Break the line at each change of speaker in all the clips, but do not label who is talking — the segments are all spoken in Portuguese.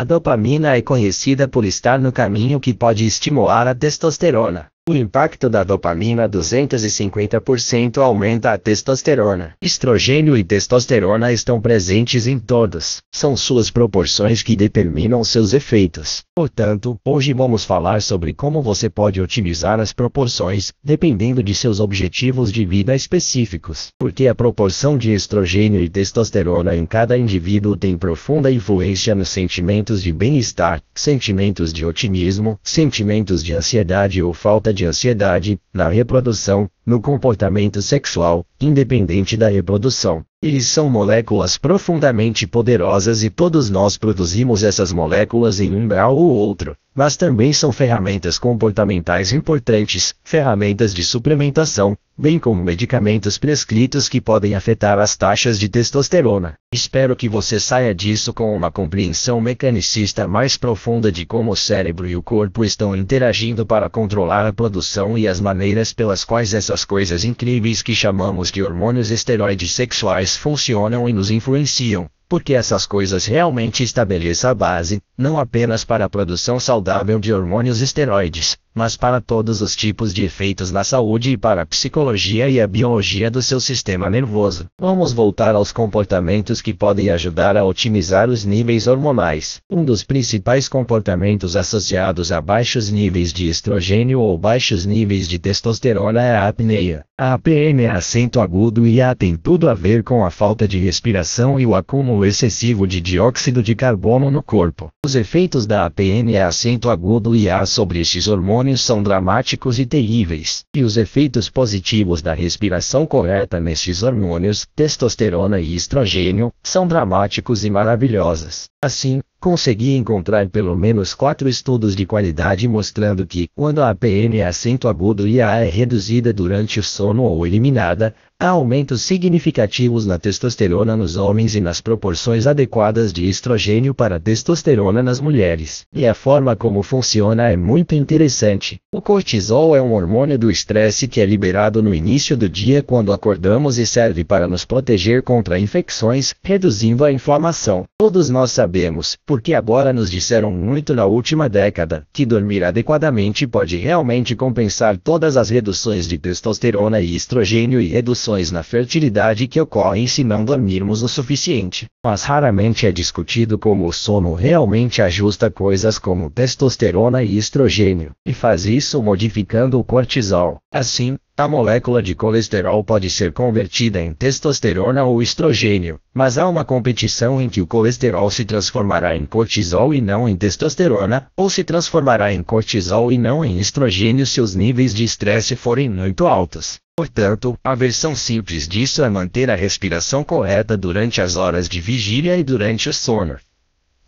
A dopamina é conhecida por estar no caminho que pode estimular a testosterona. O impacto da dopamina 250% aumenta a testosterona. Estrogênio e testosterona estão presentes em todas, São suas proporções que determinam seus efeitos. Portanto, hoje vamos falar sobre como você pode otimizar as proporções, dependendo de seus objetivos de vida específicos. Porque a proporção de estrogênio e testosterona em cada indivíduo tem profunda influência nos sentimentos de bem-estar, sentimentos de otimismo, sentimentos de ansiedade ou falta de de ansiedade, na reprodução, no comportamento sexual, independente da reprodução. Eles são moléculas profundamente poderosas e todos nós produzimos essas moléculas em um grau ou outro, mas também são ferramentas comportamentais importantes, ferramentas de suplementação, bem como medicamentos prescritos que podem afetar as taxas de testosterona. Espero que você saia disso com uma compreensão mecanicista mais profunda de como o cérebro e o corpo estão interagindo para controlar a produção e as maneiras pelas quais essas as coisas incríveis que chamamos de hormônios esteroides sexuais funcionam e nos influenciam, porque essas coisas realmente estabelecem a base, não apenas para a produção saudável de hormônios esteroides, mas para todos os tipos de efeitos na saúde e para a psicologia e a biologia do seu sistema nervoso. Vamos voltar aos comportamentos que podem ajudar a otimizar os níveis hormonais. Um dos principais comportamentos associados a baixos níveis de estrogênio ou baixos níveis de testosterona é a apneia. A APN é acento agudo e A tem tudo a ver com a falta de respiração e o acúmulo excessivo de dióxido de carbono no corpo. Os efeitos da APN é acento agudo e A sobre esses hormônios hormônios são dramáticos e terríveis, e os efeitos positivos da respiração correta nestes hormônios, testosterona e estrogênio, são dramáticos e maravilhosos. Assim, consegui encontrar pelo menos quatro estudos de qualidade mostrando que, quando a APN é acento agudo e a A é reduzida durante o sono ou eliminada, Há aumentos significativos na testosterona nos homens e nas proporções adequadas de estrogênio para testosterona nas mulheres. E a forma como funciona é muito interessante. O cortisol é um hormônio do estresse que é liberado no início do dia quando acordamos e serve para nos proteger contra infecções, reduzindo a inflamação. Todos nós sabemos, porque agora nos disseram muito na última década, que dormir adequadamente pode realmente compensar todas as reduções de testosterona e estrogênio e reduções na fertilidade que ocorrem se não dormirmos o suficiente, mas raramente é discutido como o sono realmente ajusta coisas como testosterona e estrogênio, e faz isso modificando o cortisol. Assim, a molécula de colesterol pode ser convertida em testosterona ou estrogênio, mas há uma competição em que o colesterol se transformará em cortisol e não em testosterona, ou se transformará em cortisol e não em estrogênio se os níveis de estresse forem muito altos. Portanto, a versão simples disso é manter a respiração correta durante as horas de vigília e durante o sono.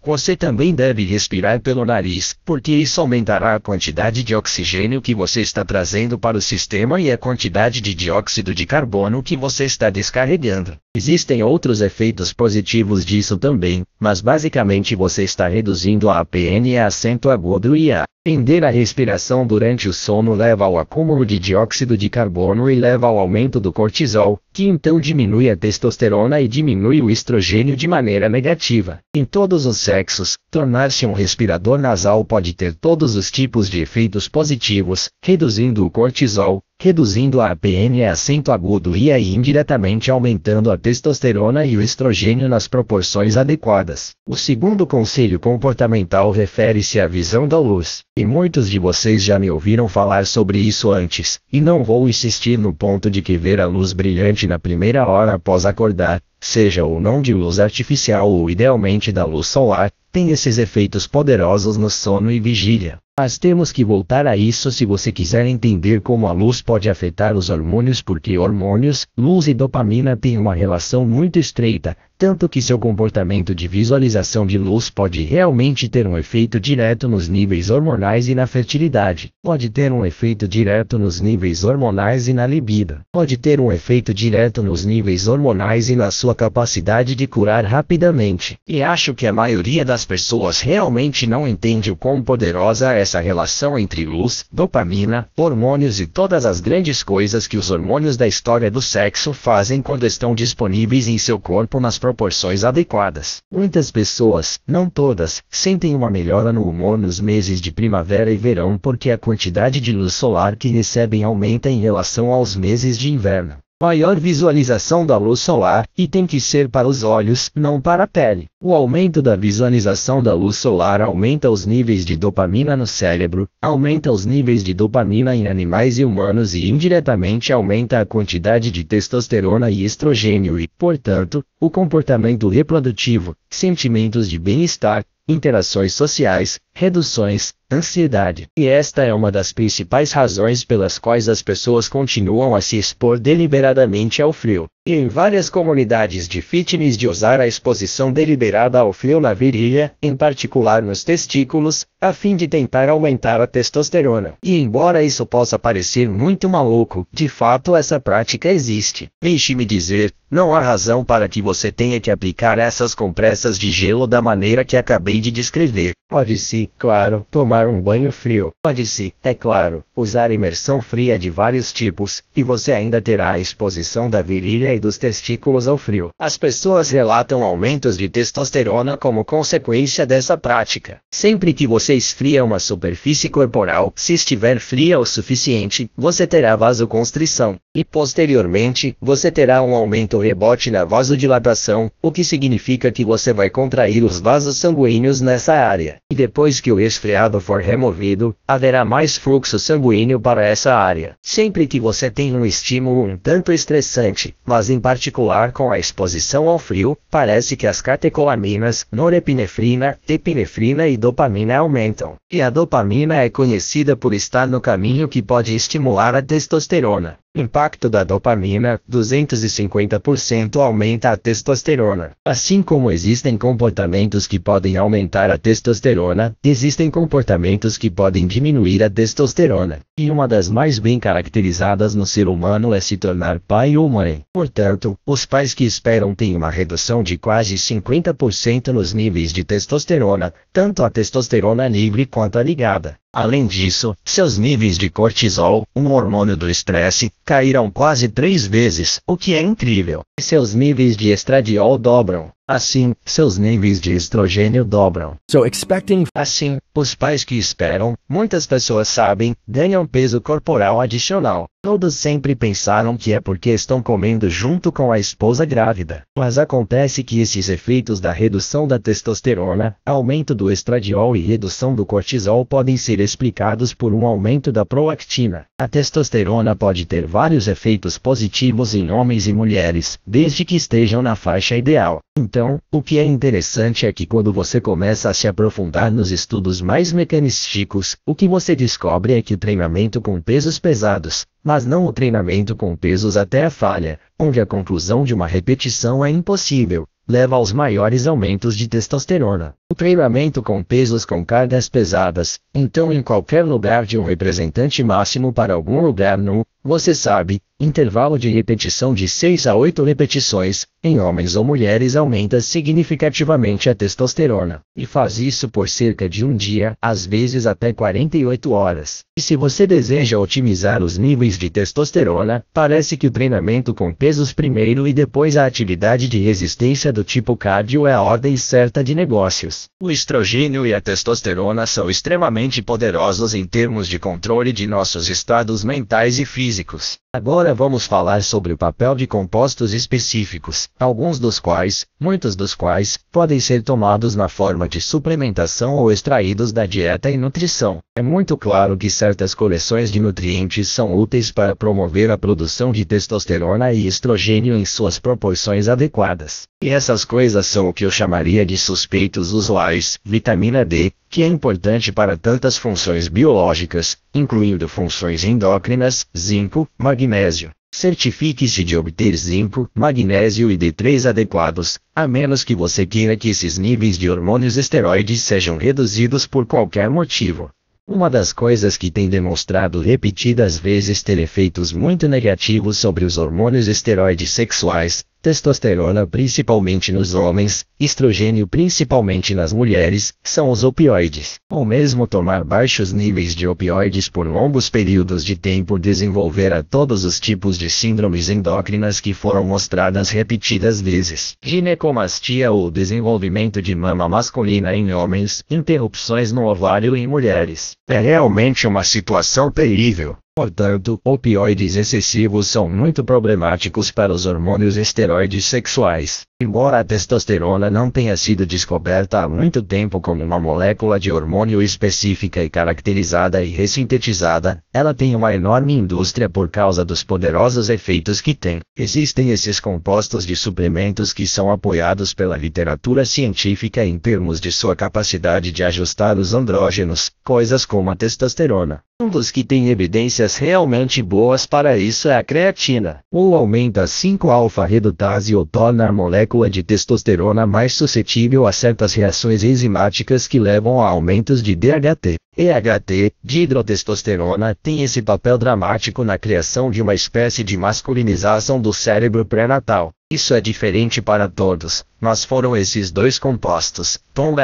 Você também deve respirar pelo nariz, porque isso aumentará a quantidade de oxigênio que você está trazendo para o sistema e a quantidade de dióxido de carbono que você está descarregando. Existem outros efeitos positivos disso também, mas basicamente você está reduzindo a APN a acento agudo e a Prender a respiração durante o sono leva ao acúmulo de dióxido de carbono e leva ao aumento do cortisol, que então diminui a testosterona e diminui o estrogênio de maneira negativa. Em todos os sexos, tornar-se um respirador nasal pode ter todos os tipos de efeitos positivos, reduzindo o cortisol, reduzindo a APN e acento agudo e aí indiretamente aumentando a testosterona e o estrogênio nas proporções adequadas. O segundo conselho comportamental refere-se à visão da luz, e muitos de vocês já me ouviram falar sobre isso antes, e não vou insistir no ponto de que ver a luz brilhante na primeira hora após acordar, seja ou não de luz artificial ou idealmente da luz solar, tem esses efeitos poderosos no sono e vigília. Mas temos que voltar a isso se você quiser entender como a luz pode afetar os hormônios, porque hormônios, luz e dopamina têm uma relação muito estreita, tanto que seu comportamento de visualização de luz pode realmente ter um efeito direto nos níveis hormonais e na fertilidade, pode ter um efeito direto nos níveis hormonais e na libido, pode ter um efeito direto nos níveis hormonais e na sua capacidade de curar rapidamente. E acho que a maioria das pessoas realmente não entende o quão poderosa é essa relação entre luz, dopamina, hormônios e todas as grandes coisas que os hormônios da história do sexo fazem quando estão disponíveis em seu corpo nas proporções adequadas. Muitas pessoas, não todas, sentem uma melhora no humor nos meses de primavera e verão porque a quantidade de luz solar que recebem aumenta em relação aos meses de inverno maior visualização da luz solar, e tem que ser para os olhos, não para a pele. O aumento da visualização da luz solar aumenta os níveis de dopamina no cérebro, aumenta os níveis de dopamina em animais e humanos e indiretamente aumenta a quantidade de testosterona e estrogênio e, portanto, o comportamento reprodutivo, sentimentos de bem-estar, interações sociais, reduções, ansiedade. E esta é uma das principais razões pelas quais as pessoas continuam a se expor deliberadamente ao frio. E em várias comunidades de fitness de usar a exposição deliberada ao frio na virilha, em particular nos testículos, a fim de tentar aumentar a testosterona. E embora isso possa parecer muito maluco, de fato essa prática existe. Deixe-me dizer, não há razão para que você tenha que aplicar essas compressas de gelo da maneira que acabei de descrever. Pode-se, claro, tomar um banho frio. Pode-se, é claro, usar imersão fria de vários tipos, e você ainda terá a exposição da virilha e dos testículos ao frio. As pessoas relatam aumentos de testosterona como consequência dessa prática. Sempre que você esfria uma superfície corporal, se estiver fria o suficiente, você terá vasoconstrição. E posteriormente, você terá um aumento rebote na vasodilatação, o que significa que você vai contrair os vasos sanguíneos nessa área e depois que o esfriado for removido, haverá mais fluxo sanguíneo para essa área. Sempre que você tem um estímulo um tanto estressante, mas em particular com a exposição ao frio, parece que as catecolaminas, norepinefrina, epinefrina e dopamina aumentam. E a dopamina é conhecida por estar no caminho que pode estimular a testosterona. Impacto da dopamina: 250% aumenta a testosterona. Assim como existem comportamentos que podem aumentar a testosterona, existem comportamentos que podem diminuir a testosterona. E uma das mais bem caracterizadas no ser humano é se tornar pai ou mãe. Portanto, os pais que esperam têm uma redução de quase 50% nos níveis de testosterona, tanto a testosterona livre quanto a ligada. Além disso, seus níveis de cortisol, um hormônio do estresse, caíram quase três vezes, o que é incrível. E seus níveis de estradiol dobram. Assim, seus níveis de estrogênio dobram. So expecting Assim, os pais que esperam, muitas pessoas sabem, ganham peso corporal adicional. Todos sempre pensaram que é porque estão comendo junto com a esposa grávida. Mas acontece que esses efeitos da redução da testosterona, aumento do estradiol e redução do cortisol podem ser explicados por um aumento da proactina. A testosterona pode ter vários efeitos positivos em homens e mulheres, desde que estejam na faixa ideal. Então, o que é interessante é que quando você começa a se aprofundar nos estudos mais mecanísticos, o que você descobre é que o treinamento com pesos pesados, mas não o treinamento com pesos até a falha, onde a conclusão de uma repetição é impossível, leva aos maiores aumentos de testosterona. O treinamento com pesos com cargas pesadas, então em qualquer lugar de um representante máximo para algum lugar no você sabe, intervalo de repetição de 6 a 8 repetições, em homens ou mulheres aumenta significativamente a testosterona, e faz isso por cerca de um dia, às vezes até 48 horas. E se você deseja otimizar os níveis de testosterona, parece que o treinamento com pesos primeiro e depois a atividade de resistência do tipo cardio é a ordem certa de negócios. O estrogênio e a testosterona são extremamente poderosos em termos de controle de nossos estados mentais e físicos físicos. Agora vamos falar sobre o papel de compostos específicos, alguns dos quais, muitos dos quais, podem ser tomados na forma de suplementação ou extraídos da dieta e nutrição. É muito claro que certas coleções de nutrientes são úteis para promover a produção de testosterona e estrogênio em suas proporções adequadas. E essas coisas são o que eu chamaria de suspeitos usuais: vitamina D, que é importante para tantas funções biológicas, incluindo funções endócrinas, zinco, magnésio. Certifique-se de obter zinco, magnésio e D3 adequados, a menos que você queira que esses níveis de hormônios esteroides sejam reduzidos por qualquer motivo. Uma das coisas que tem demonstrado repetidas vezes ter efeitos muito negativos sobre os hormônios esteroides sexuais testosterona principalmente nos homens, estrogênio principalmente nas mulheres, são os opioides. Ou mesmo tomar baixos níveis de opioides por longos períodos de tempo desenvolverá todos os tipos de síndromes endócrinas que foram mostradas repetidas vezes. Ginecomastia ou desenvolvimento de mama masculina em homens, interrupções no ovário em mulheres. É realmente uma situação terrível. Portanto, opioides excessivos são muito problemáticos para os hormônios esteroides sexuais. Embora a testosterona não tenha sido descoberta há muito tempo como uma molécula de hormônio específica e caracterizada e ressintetizada, ela tem uma enorme indústria por causa dos poderosos efeitos que tem. Existem esses compostos de suplementos que são apoiados pela literatura científica em termos de sua capacidade de ajustar os andrógenos, coisas como a testosterona. Um dos que tem evidência substâncias realmente boas para isso é a creatina, ou aumenta 5-alfa-redutase ou torna a molécula de testosterona mais suscetível a certas reações enzimáticas que levam a aumentos de DHT. EHT, de hidrotestosterona, tem esse papel dramático na criação de uma espécie de masculinização do cérebro pré-natal. Isso é diferente para todos, mas foram esses dois compostos, Tom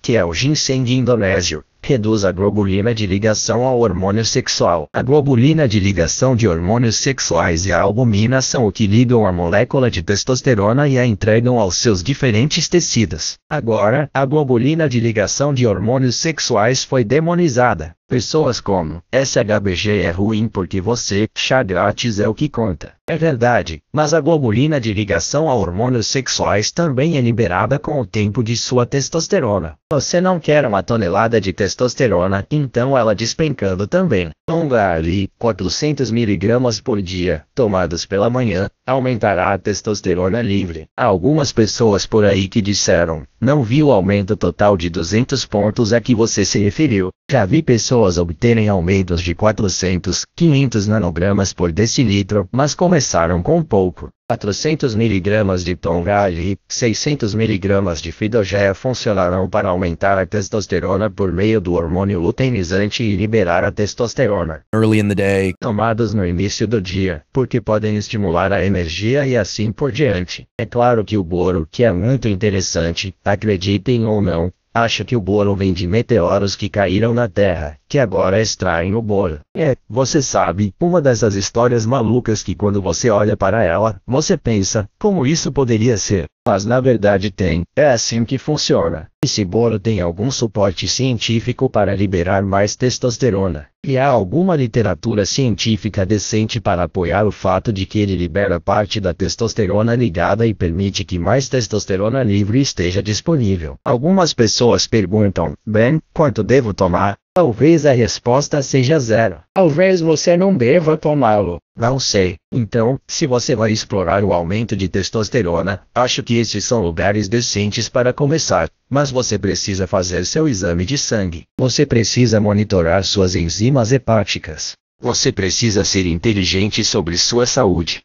que é o ginseng indonésio, reduz a globulina de ligação ao hormônio sexual. A globulina de ligação de hormônios sexuais e a albumina são o que ligam a molécula de testosterona e a entregam aos seus diferentes tecidos. Agora, a globulina de ligação de hormônios sexuais foi demonizada. Pessoas como SHBG é ruim porque você, chá grátis é o que conta. É verdade, mas a globulina de ligação a hormônios sexuais também é liberada com o tempo de sua testosterona. Você não quer uma tonelada de testosterona, então ela despencando também. Longa ali, 400 mg por dia, tomados pela manhã, aumentará a testosterona livre. Há algumas pessoas por aí que disseram, não vi o aumento total de 200 pontos a que você se referiu. Já vi pessoas obterem aumentos de 400, 500 nanogramas por decilitro, mas começaram com pouco. 400 mg de Tongaj e 600 mg de Fidogea funcionarão para aumentar a testosterona por meio do hormônio luteinizante e liberar a testosterona. Early in the day. Tomados no início do dia, porque podem estimular a energia e assim por diante. É claro que o boro, que é muito interessante, acreditem ou não, acha que o boro vem de meteoros que caíram na Terra que agora extraem o bolo. É, você sabe, uma dessas histórias malucas que quando você olha para ela, você pensa, como isso poderia ser? Mas na verdade tem, é assim que funciona. Esse bolo tem algum suporte científico para liberar mais testosterona. E há alguma literatura científica decente para apoiar o fato de que ele libera parte da testosterona ligada e permite que mais testosterona livre esteja disponível. Algumas pessoas perguntam, bem, quanto devo tomar? Talvez a resposta seja zero. Talvez você não deva tomá-lo. Não sei. Então, se você vai explorar o aumento de testosterona, acho que esses são lugares decentes para começar. Mas você precisa fazer seu exame de sangue. Você precisa monitorar suas enzimas hepáticas. Você precisa ser inteligente sobre sua saúde.